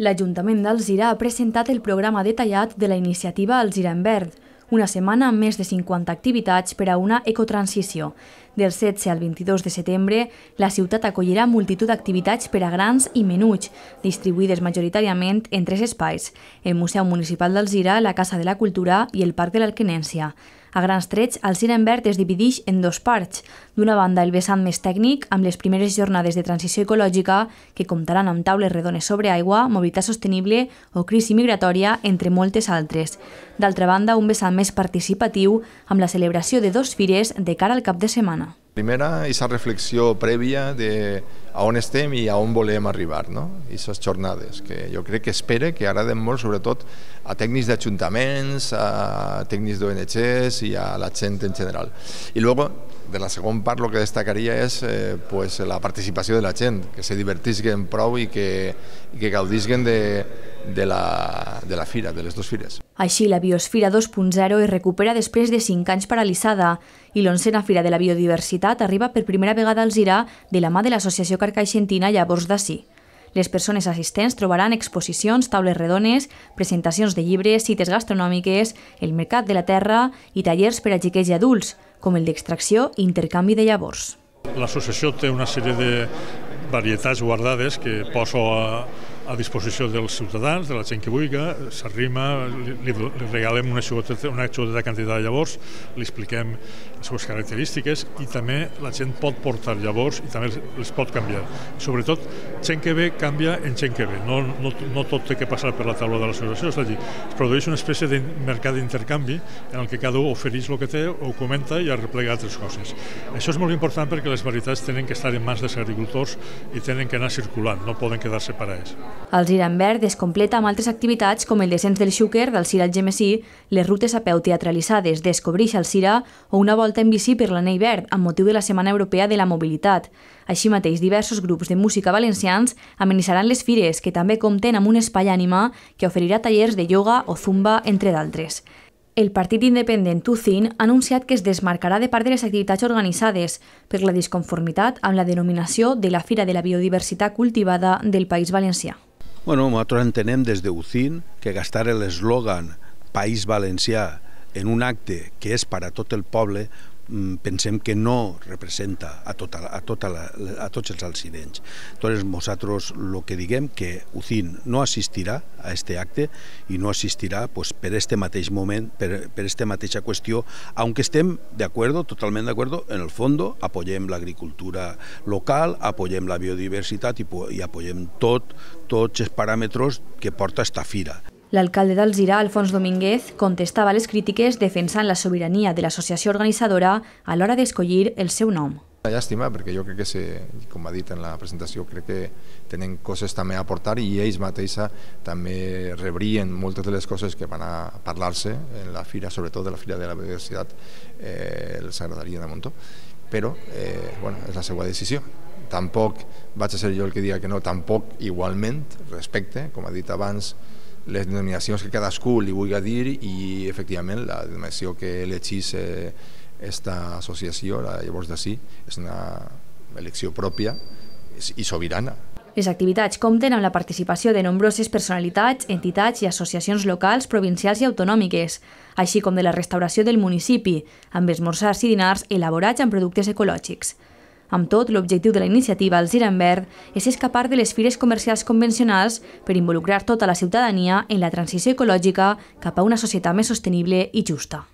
L'Ajuntament d'Alzira ha presentat el programa detallat de la iniciativa Alzira en Verd, una setmana amb més de 50 activitats per a una ecotransició. Del 16 al 22 de setembre, la ciutat acollirà multitud d'activitats per a grans i menuts, distribuïdes majoritàriament en tres espais, el Museu Municipal d'Alzira, la Casa de la Cultura i el Parc de l'Alquenència. A grans trets, el Cirenbert es divideix en dos parts. D'una banda, el vessant més tècnic, amb les primeres jornades de transició ecològica, que comptaran amb taules redones sobre aigua, mobilitat sostenible o crisi migratòria, entre moltes altres. D'altra banda, un vessant més participatiu, amb la celebració de dos fires de cara al cap de setmana. Primera, aquesta reflexió prèvia de a on estem i a on volem arribar, no? Aquestes jornades, que jo crec que espero que agraden molt, sobretot a tècnics d'ajuntaments, a tècnics d'ONGs i a la gent en general. I després, de la segon part el que destacaria és eh, pues, la participació de la gent, que se divertisquen prou i que, i que gaudisquen de, de, la, de la fira, de les dues fires. Així, la Biosfira 2.0 es recupera després de cinc anys paralitzada i l'onzena Fira de la Biodiversitat arriba per primera vegada al Girà de la mà de l'Associació Carcaixentina Llavors d'ací. Les persones assistents trobaran exposicions, taules redones, presentacions de llibres, cites gastronòmiques, el mercat de la terra i tallers per a xiquets i adults, com el d'extracció i intercanvi de llavors. L'associació té una sèrie de varietats guardades que poso a, a disposició dels ciutadans, de la gent que vulgui, s'arrima, li, li, regalem una xicoteta, una de quantitat de llavors, li expliquem les seves característiques i també la gent pot portar llavors i també les pot canviar. Sobretot, gent que ve canvia en gent que ve, no, no, no tot té que passar per la taula de l'associació, és a dir, es produeix una espècie de mercat d'intercanvi en el que cada un ofereix el que té, ho comenta i arreplega altres coses. Això és molt important perquè les varietats tenen que estar en mans dels agricultors i tenen que anar circulant, no poden quedar separades. El Girant Verde es completa amb altres activitats com el descens del xúquer del Cira al Gemessí, les rutes a peu teatralitzades Descobreix al Cira o una volta en bici per l'Anei Verd amb motiu de la Setmana Europea de la Mobilitat. Així mateix, diversos grups de música valencians amenitzaran les fires, que també compten amb un espai ànima que oferirà tallers de ioga o zumba, entre d'altres. El partit independent Tuzin ha anunciat que es desmarcarà de part de les activitats organitzades per la disconformitat amb la denominació de la Fira de la Biodiversitat Cultivada del País Valencià. Bueno, nosaltres entenem des de UCIN que gastar l'eslògan País Valencià en un acte que és per a tot el poble Mm, pensem que no representa a, tota, a, tota la, a tots els alcidents. Entonces, nosaltres el que diguem que UCIN no assistirà a este acte i no assistirà pues, per este mateix moment, per, per aquesta mateixa qüestió, aunque estem d'acord, totalment d'acord, en el fons apoyem l'agricultura local, apoyem la biodiversitat i, i apoyem tot, tots els paràmetres que porta esta fira. L'alcalde d'Alzira, Alfons Domínguez, contestava les crítiques defensant la sobirania de l'associació organitzadora a l'hora d'escollir el seu nom. Una llàstima, perquè jo crec que, se, com ha dit en la presentació, crec que tenen coses també a aportar i ells mateixa també rebrien moltes de les coses que van a parlar-se en la fira, sobretot de la fira de la biodiversitat, eh, els agradaria de muntó, però eh, bueno, és la seva decisió tampoc vaig a ser jo el que diga que no, tampoc igualment, respecte, com ha dit abans, les denominacions que cadascú li vulgui dir i efectivament la denominació que elegís eh, associació, la llavors d'ací, sí, és una elecció pròpia i sobirana. Les activitats compten amb la participació de nombroses personalitats, entitats i associacions locals, provincials i autonòmiques, així com de la restauració del municipi, amb esmorzars i dinars elaborats amb productes ecològics. Amb tot, l'objectiu de la iniciativa al Giren Verd és escapar de les fires comercials convencionals per involucrar tota la ciutadania en la transició ecològica cap a una societat més sostenible i justa.